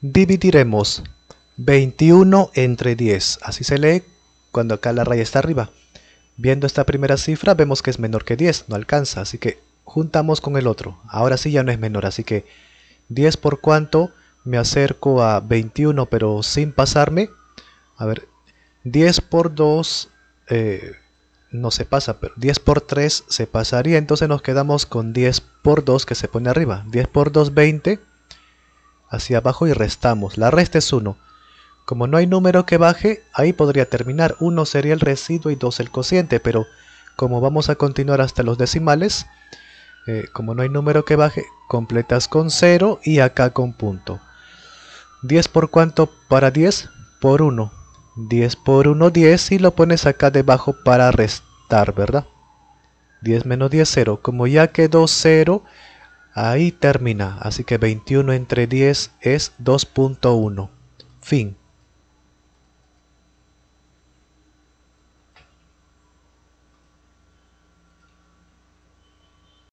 dividiremos 21 entre 10. Así se lee cuando acá la raya está arriba. Viendo esta primera cifra vemos que es menor que 10, no alcanza, así que juntamos con el otro. Ahora sí ya no es menor, así que 10 por cuánto me acerco a 21 pero sin pasarme. A ver, 10 por 2 eh, no se pasa, pero 10 por 3 se pasaría, entonces nos quedamos con 10 por 2 que se pone arriba. 10 por 2, 20 hacia abajo y restamos. La resta es 1. Como no hay número que baje, ahí podría terminar. 1 sería el residuo y 2 el cociente, pero como vamos a continuar hasta los decimales, eh, como no hay número que baje, completas con 0 y acá con punto. 10 por cuánto para 10? Por 1. 10 por 1, 10 y lo pones acá debajo para restar, ¿verdad? 10 menos 10, 0. Como ya quedó 0, Ahí termina, así que 21 entre 10 es 2.1. Fin.